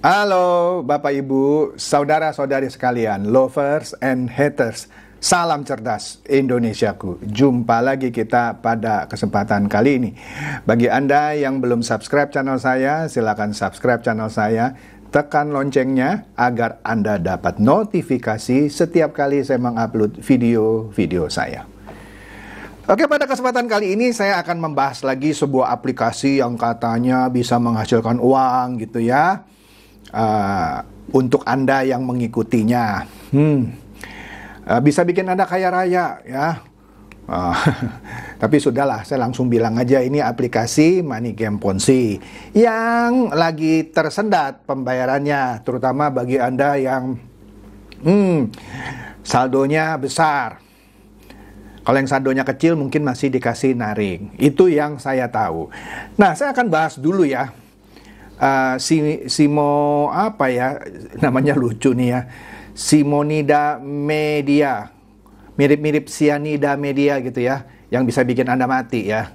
Halo Bapak Ibu, saudara-saudari sekalian, lovers and haters. Salam cerdas Indonesiaku. Jumpa lagi kita pada kesempatan kali ini. Bagi Anda yang belum subscribe channel saya, silakan subscribe channel saya. Tekan loncengnya agar Anda dapat notifikasi setiap kali saya mengupload video-video saya. Oke, pada kesempatan kali ini saya akan membahas lagi sebuah aplikasi yang katanya bisa menghasilkan uang gitu ya. Eh, untuk Anda yang mengikutinya. Hmm. Uh, bisa bikin Anda kaya raya ya. Uh, tapi sudahlah, saya langsung bilang aja ini aplikasi Money Game Ponzi yang lagi tersendat pembayarannya, terutama bagi Anda yang hmm, saldonya besar. Kalau yang saldonya kecil mungkin masih dikasih naring. Itu yang saya tahu. Nah, saya akan bahas dulu ya uh, si Simo apa ya namanya lucu nih ya Simonida media mirip-mirip sianida media gitu ya yang bisa bikin anda mati ya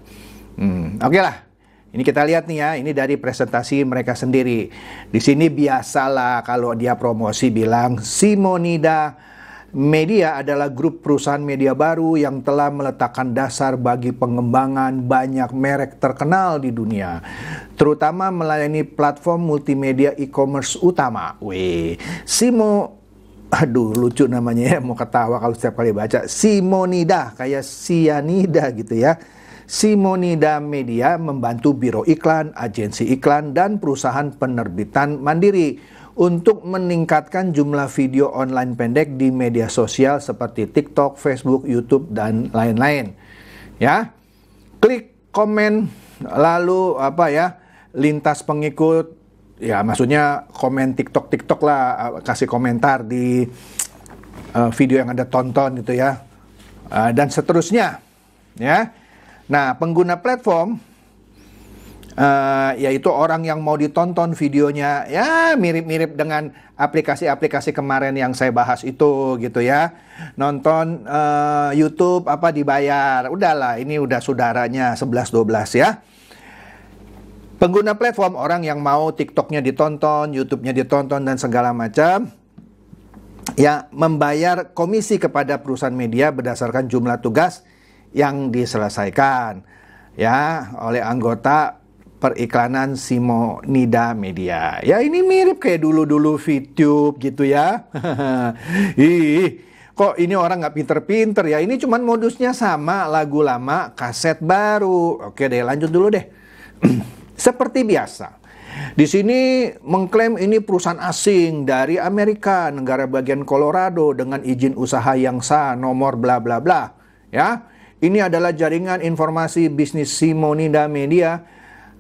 hmm, oke okay lah ini kita lihat nih ya ini dari presentasi mereka sendiri di sini biasalah kalau dia promosi bilang Simonida Media adalah grup perusahaan media baru yang telah meletakkan dasar bagi pengembangan banyak merek terkenal di dunia, terutama melayani platform multimedia e-commerce utama. Weh, Simo aduh lucu namanya ya mau ketawa kalau setiap kali baca Simonida kayak Sianida gitu ya Simonida Media membantu biro iklan, agensi iklan dan perusahaan penerbitan mandiri untuk meningkatkan jumlah video online pendek di media sosial seperti TikTok, Facebook, YouTube, dan lain-lain. Ya, klik komen lalu apa ya lintas pengikut ya maksudnya komen TikTok TikTok lah kasih komentar di eh, video yang anda tonton gitu ya eh, dan seterusnya ya nah pengguna platform uh, yaitu orang yang mau ditonton videonya ya mirip-mirip dengan aplikasi-aplikasi kemarin yang saya bahas itu gitu ya nonton uh, YouTube apa dibayar udahlah ini udah saudaranya 11-12 ya pengguna platform orang yang mau TikToknya ditonton YouTube-nya ditonton dan segala macam ya membayar komisi kepada perusahaan media berdasarkan jumlah tugas yang diselesaikan ya oleh anggota periklanan Simonida Media. Ya ini mirip kayak dulu-dulu VTube gitu ya. Ih, kok ini orang nggak pinter-pinter ya. Ini cuman modusnya sama lagu lama, kaset baru. Oke deh, lanjut dulu deh. Seperti biasa, di sini mengklaim ini perusahaan asing dari Amerika, negara bagian Colorado dengan izin usaha yang sah nomor bla bla bla. Ya, ini adalah jaringan informasi bisnis Simonida Media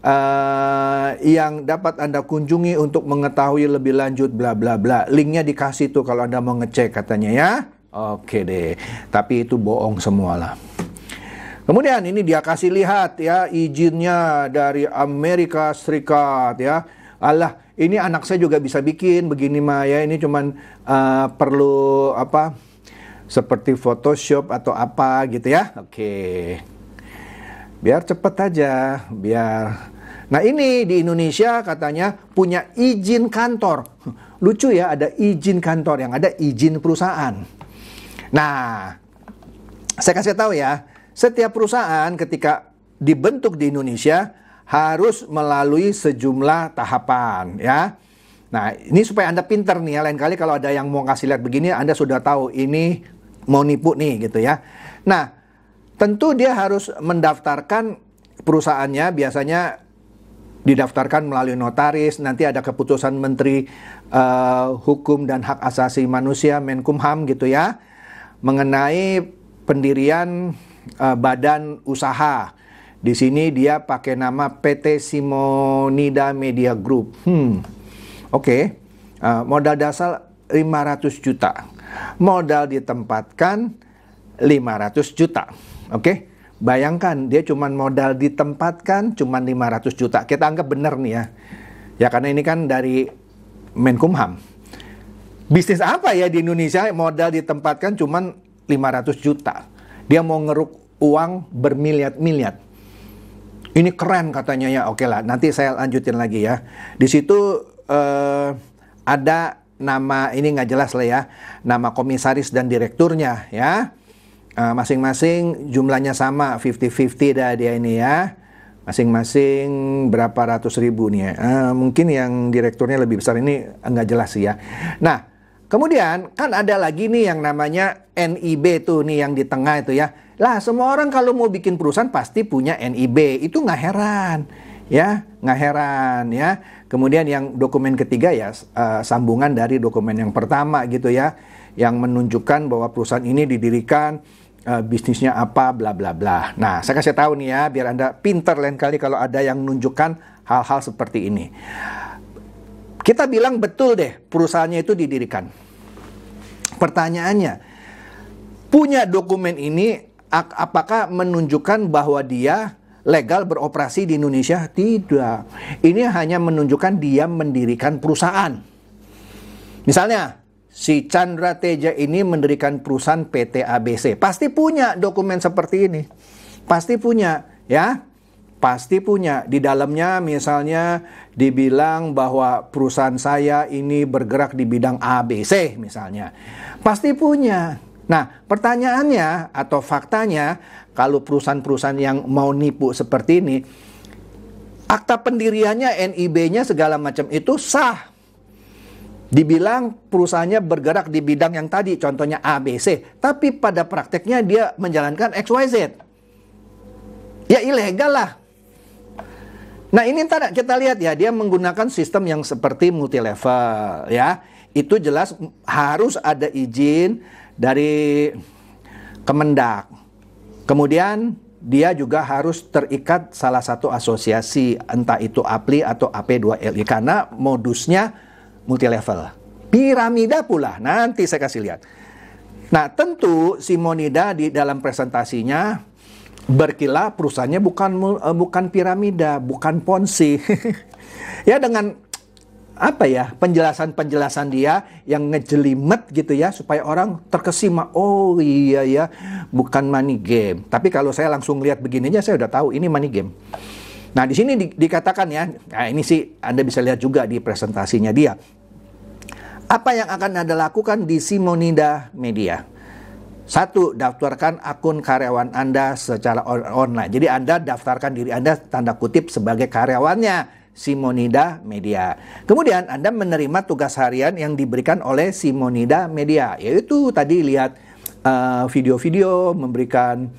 uh, yang dapat Anda kunjungi untuk mengetahui lebih lanjut bla bla bla. Linknya dikasih tuh kalau Anda mau ngecek katanya ya. Oke deh, tapi itu bohong semua lah. Kemudian ini dia kasih lihat ya izinnya dari Amerika Serikat ya. Allah, ini anak saya juga bisa bikin begini mah ya. Ini cuman uh, perlu apa? Seperti Photoshop atau apa gitu ya. Oke. Biar cepet aja, biar Nah ini di Indonesia katanya punya izin kantor. Lucu ya ada izin kantor yang ada izin perusahaan. Nah saya kasih tahu ya setiap perusahaan ketika dibentuk di Indonesia harus melalui sejumlah tahapan ya. Nah ini supaya anda pinter nih ya lain kali kalau ada yang mau kasih lihat begini anda sudah tahu ini mau nipu nih gitu ya. Nah tentu dia harus mendaftarkan perusahaannya biasanya didaftarkan melalui notaris, nanti ada keputusan Menteri uh, Hukum dan Hak Asasi Manusia Menkumham gitu ya mengenai pendirian uh, badan usaha. Di sini dia pakai nama PT Simonida Media Group. Hmm. Oke. Okay. Uh, eh, modal dasar 500 juta. Modal ditempatkan 500 juta. Oke. Okay? Bayangkan dia cuma modal ditempatkan cuma 500 juta. Kita anggap benar nih ya. Ya karena ini kan dari Menkumham. Bisnis apa ya di Indonesia modal ditempatkan cuma 500 juta. Dia mau ngeruk uang bermiliat-miliat. Ini keren katanya ya. Oke lah, nanti saya lanjutin lagi ya. Di situ eh, ada nama ini nggak jelas lah ya. Nama komisaris dan direkturnya ya Eh, masing-masing uh, jumlahnya sama 50-50 dah dia ini ya masing-masing berapa ratus ribu nih ya uh, mungkin yang direkturnya lebih besar ini nggak jelas sih ya nah kemudian kan ada lagi nih yang namanya NIB tuh nih yang di tengah itu ya lah semua orang kalau mau bikin perusahaan pasti punya NIB itu nggak heran ya nggak heran ya kemudian yang dokumen ketiga ya uh, sambungan dari dokumen yang pertama gitu ya yang menunjukkan bahwa perusahaan ini didirikan uh, bisnisnya apa bla bla bla. Nah, saya kasih tahu nih ya biar Anda pinter lain kali kalau ada yang menunjukkan hal-hal seperti ini. Kita bilang betul deh perusahaannya itu didirikan. Pertanyaannya, punya dokumen ini apakah menunjukkan bahwa dia legal beroperasi di Indonesia? Tidak. Ini hanya menunjukkan dia mendirikan perusahaan. Misalnya, si Chandra Teja ini mendirikan perusahaan PT ABC. Pasti punya dokumen seperti ini. Pasti punya, ya. Pasti punya. Di dalamnya misalnya dibilang bahwa perusahaan saya ini bergerak di bidang ABC misalnya. Pasti punya. Nah, pertanyaannya atau faktanya kalau perusahaan-perusahaan yang mau nipu seperti ini akta pendiriannya NIB-nya segala macam itu sah Dibilang perusahaannya bergerak di bidang yang tadi, contohnya ABC, tapi pada prakteknya dia menjalankan XYZ. Ya ilegal lah. Nah ini ntar kita lihat ya, dia menggunakan sistem yang seperti multilevel ya. Itu jelas harus ada izin dari Kemendak. Kemudian dia juga harus terikat salah satu asosiasi, entah itu APLI atau AP2LI. Karena modusnya multi level. Piramida pula, nanti saya kasih lihat. Nah, tentu Simonida di dalam presentasinya berkila perusahaannya bukan eh, bukan piramida, bukan ponzi. ya dengan apa ya penjelasan-penjelasan dia yang ngejelimet gitu ya supaya orang terkesima oh iya ya bukan money game tapi kalau saya langsung lihat begininya saya udah tahu ini money game nah di sini di, dikatakan ya nah ini sih anda bisa lihat juga di presentasinya dia apa yang akan Anda lakukan di Simonida Media? Satu, daftarkan akun karyawan Anda secara online. Jadi Anda daftarkan diri Anda tanda kutip sebagai karyawannya Simonida Media. Kemudian Anda menerima tugas harian yang diberikan oleh Simonida Media, yaitu tadi lihat eh, video-video, uh, memberikan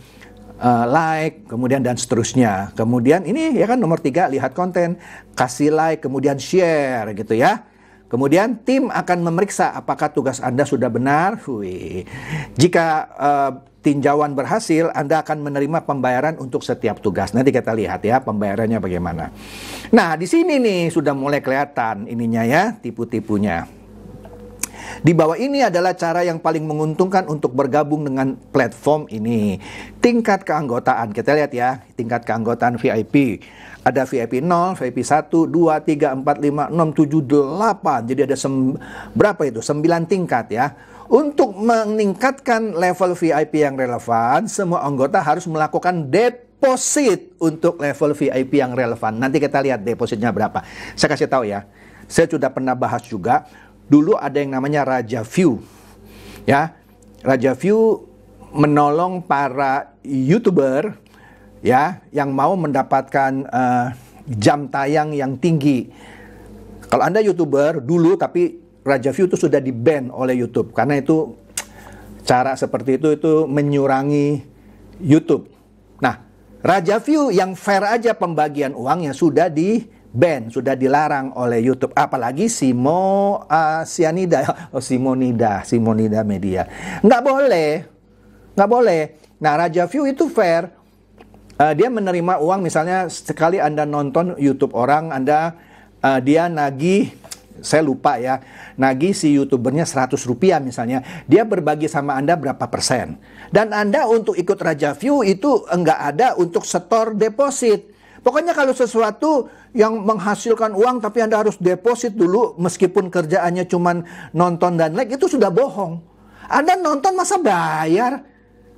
uh, like, kemudian dan seterusnya. Kemudian ini ya kan nomor tiga lihat konten, kasih like, kemudian share gitu ya. Kemudian tim akan memeriksa apakah tugas Anda sudah benar. Hui. Jika uh, tinjauan berhasil, Anda akan menerima pembayaran untuk setiap tugas. Nanti kita lihat ya pembayarannya bagaimana. Nah, di sini nih sudah mulai kelihatan ininya ya, tipu-tipunya. Di bawah ini adalah cara yang paling menguntungkan untuk bergabung dengan platform ini. Tingkat keanggotaan, kita lihat ya, tingkat keanggotaan VIP. Ada VIP 0, VIP 1, 2, 3, 4, 5, 6, 7, 8. Jadi ada sem berapa itu? 9 tingkat ya. Untuk meningkatkan level VIP yang relevan, semua anggota harus melakukan deposit untuk level VIP yang relevan. Nanti kita lihat depositnya berapa. Saya kasih tahu ya. Saya sudah pernah bahas juga dulu ada yang namanya Raja View. Ya, Raja View menolong para YouTuber ya yang mau mendapatkan uh, jam tayang yang tinggi. Kalau Anda YouTuber dulu tapi Raja View itu sudah di-ban oleh YouTube karena itu cara seperti itu itu menyurangi YouTube. Nah, Raja View yang fair aja pembagian uangnya sudah di ban, sudah dilarang oleh YouTube. Apalagi Simo uh, ah, Sianida, oh, Simonida, Simonida Media. Nggak boleh, nggak boleh. Nah, Raja View itu fair. Uh, dia menerima uang misalnya sekali Anda nonton YouTube orang, Anda uh, dia nagih saya lupa ya, nagih si youtubernya 100 rupiah misalnya, dia berbagi sama Anda berapa persen. Dan Anda untuk ikut Raja View itu enggak ada untuk setor deposit. Pokoknya kalau sesuatu yang menghasilkan uang tapi Anda harus deposit dulu meskipun kerjaannya cuma nonton dan like itu sudah bohong. Anda nonton masa bayar?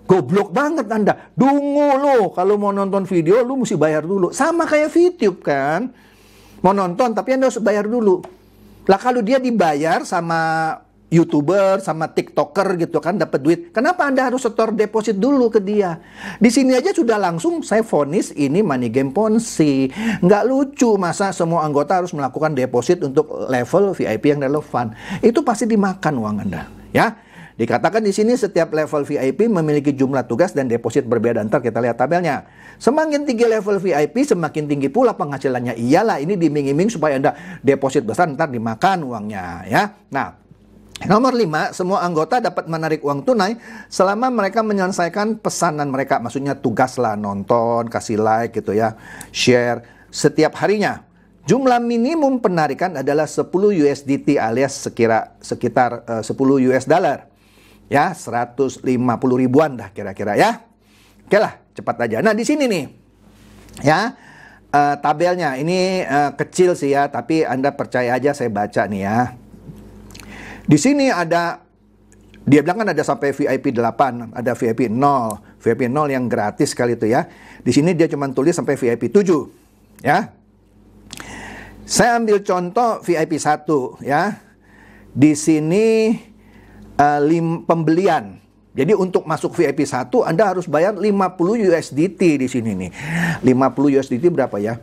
Goblok banget Anda. Dungu lo kalau mau nonton video lu mesti bayar dulu. Sama kayak YouTube kan. Mau nonton tapi Anda harus bayar dulu. Lah kalau dia dibayar sama YouTuber sama TikToker gitu kan dapat duit. Kenapa Anda harus setor deposit dulu ke dia? Di sini aja sudah langsung saya vonis ini money game ponzi. Nggak lucu masa semua anggota harus melakukan deposit untuk level VIP yang relevan. Itu pasti dimakan uang Anda, ya. Dikatakan di sini setiap level VIP memiliki jumlah tugas dan deposit berbeda. Ntar kita lihat tabelnya. Semakin tinggi level VIP, semakin tinggi pula penghasilannya. Iyalah, ini diming-iming supaya Anda deposit besar, ntar dimakan uangnya ya. Nah, Nomor lima, semua anggota dapat menarik uang tunai selama mereka menyelesaikan pesanan mereka. Maksudnya tugas lah, nonton, kasih like gitu ya, share setiap harinya. Jumlah minimum penarikan adalah 10 USDT alias sekira, sekitar uh, 10 US dollar. Ya, 150 ribuan dah kira-kira ya. Oke lah, cepat aja. Nah, di sini nih. Ya, uh, tabelnya ini uh, kecil sih ya, tapi Anda percaya aja saya baca nih ya. Di sini ada dia bilang kan ada sampai VIP 8, ada VIP 0, VIP 0 yang gratis kali itu ya. Di sini dia cuma tulis sampai VIP 7 ya. Saya ambil contoh VIP 1 ya. Di sini uh, lim, pembelian. Jadi untuk masuk VIP 1 Anda harus bayar 50 USDT di sini nih. 50 USDT berapa ya?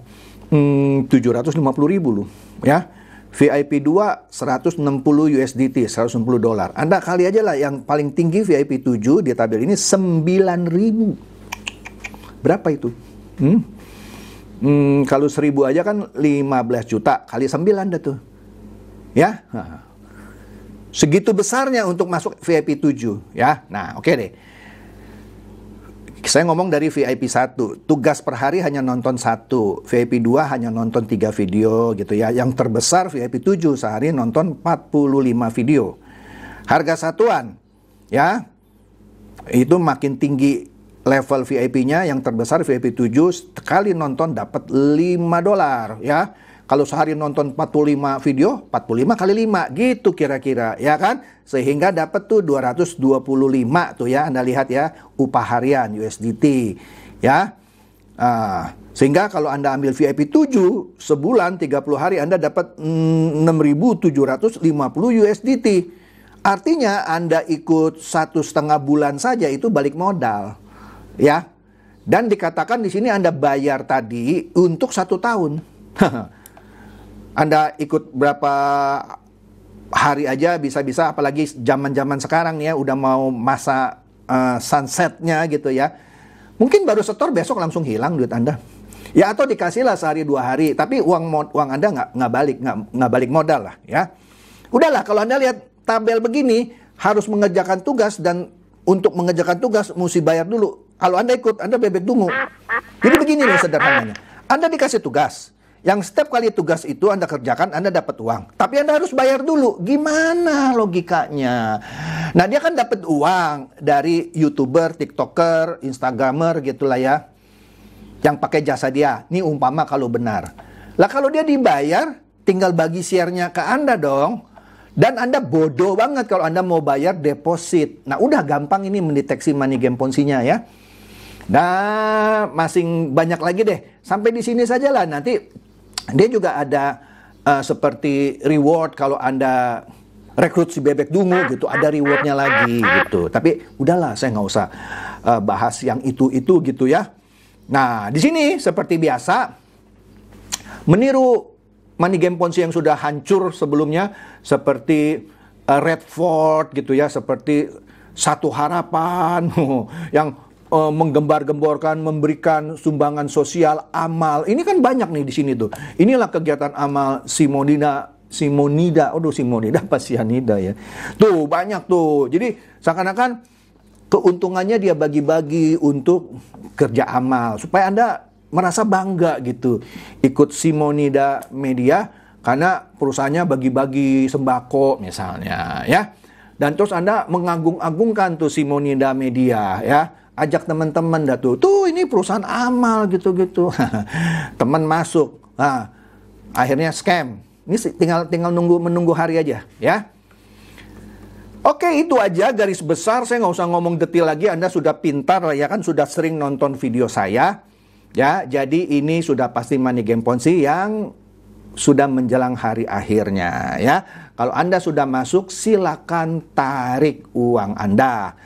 Hmm, 750 ribu loh ya VIP 2 160 USDT, 160 dolar. Anda kali aja lah yang paling tinggi VIP 7 di tabel ini 9.000. Berapa itu? Hmm? Hmm, kalau 1000 aja kan 15 juta kali 9 dah tuh. Ya? Segitu besarnya untuk masuk VIP 7 ya. Nah, oke okay deh. Saya ngomong dari VIP 1, tugas per hari hanya nonton satu, VIP 2 hanya nonton tiga video gitu ya. Yang terbesar VIP 7 sehari nonton 45 video. Harga satuan ya itu makin tinggi level VIP-nya yang terbesar VIP 7 sekali nonton dapat 5 dolar ya. Kalau sehari nonton 45 video, 45 kali 5 gitu kira-kira ya kan? Sehingga dapat tuh 225 tuh ya Anda lihat ya upah harian USDT ya. Uh, sehingga kalau Anda ambil VIP 7 sebulan 30 hari Anda dapat 6.750 mm, USDT. Artinya Anda ikut satu setengah bulan saja itu balik modal ya. Dan dikatakan di sini Anda bayar tadi untuk satu tahun. Anda ikut berapa hari aja bisa-bisa apalagi zaman-zaman sekarang nih ya udah mau masa uh, sunsetnya gitu ya. Mungkin baru setor besok langsung hilang duit Anda. Ya atau dikasihlah sehari dua hari, tapi uang uang Anda nggak nggak balik nggak nggak balik modal lah ya. Udahlah kalau Anda lihat tabel begini harus mengerjakan tugas dan untuk mengerjakan tugas mesti bayar dulu. Kalau Anda ikut, Anda bebek dungu. Jadi begini loh sederhananya. Anda dikasih tugas, yang setiap kali tugas itu Anda kerjakan, Anda dapat uang. Tapi Anda harus bayar dulu. Gimana logikanya? Nah, dia kan dapat uang dari YouTuber, TikToker, Instagramer gitulah ya. Yang pakai jasa dia. Ini umpama kalau benar. Lah kalau dia dibayar, tinggal bagi share-nya ke Anda dong. Dan Anda bodoh banget kalau Anda mau bayar deposit. Nah, udah gampang ini mendeteksi money game ponsinya ya. Nah, masing banyak lagi deh. Sampai di sini saja lah nanti dia juga ada uh, seperti reward kalau Anda rekrut si bebek dungu gitu, ada rewardnya lagi gitu. Tapi udahlah, saya nggak usah uh, bahas yang itu-itu gitu ya. Nah, di sini seperti biasa meniru money game ponzi yang sudah hancur sebelumnya seperti uh, eh, Redford gitu ya, seperti satu harapan yang uh, eh, menggembar-gemborkan, memberikan sumbangan sosial, amal. Ini kan banyak nih di sini tuh. Inilah kegiatan amal simonida Simonida. Aduh Simonida pasianida ya. Tuh banyak tuh. Jadi seakan-akan keuntungannya dia bagi-bagi untuk kerja amal supaya Anda merasa bangga gitu ikut Simonida Media karena perusahaannya bagi-bagi sembako misalnya ya dan terus Anda mengagung-agungkan tuh Simonida Media ya ajak teman-teman dah tuh, tuh ini perusahaan amal gitu-gitu. teman masuk, nah, akhirnya scam. Ini tinggal tinggal nunggu menunggu hari aja, ya. Oke itu aja garis besar saya nggak usah ngomong detil lagi Anda sudah pintar lah ya kan sudah sering nonton video saya ya jadi ini sudah pasti money game ponzi yang sudah menjelang hari akhirnya ya kalau Anda sudah masuk silakan tarik uang Anda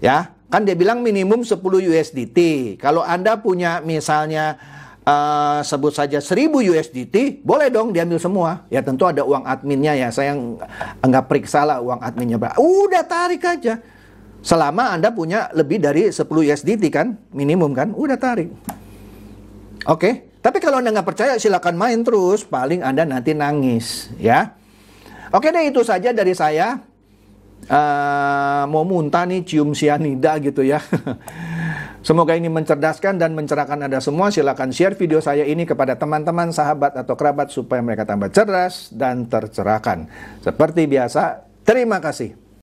ya Kan dia bilang minimum 10 USDT. Kalau Anda punya misalnya uh, sebut saja 1000 USDT, boleh dong diambil semua. Ya tentu ada uang adminnya ya. Saya nggak periksa lah uang adminnya berapa. Udah tarik aja. Selama Anda punya lebih dari 10 USDT kan, minimum kan, udah tarik. Oke, tapi kalau Anda nggak percaya silakan main terus, paling Anda nanti nangis ya. Oke okay deh itu saja dari saya uh, mau muntah nih cium sianida gitu ya. Semoga ini mencerdaskan dan mencerahkan Anda semua. Silahkan share video saya ini kepada teman-teman, sahabat, atau kerabat supaya mereka tambah cerdas dan tercerahkan. Seperti biasa, terima kasih.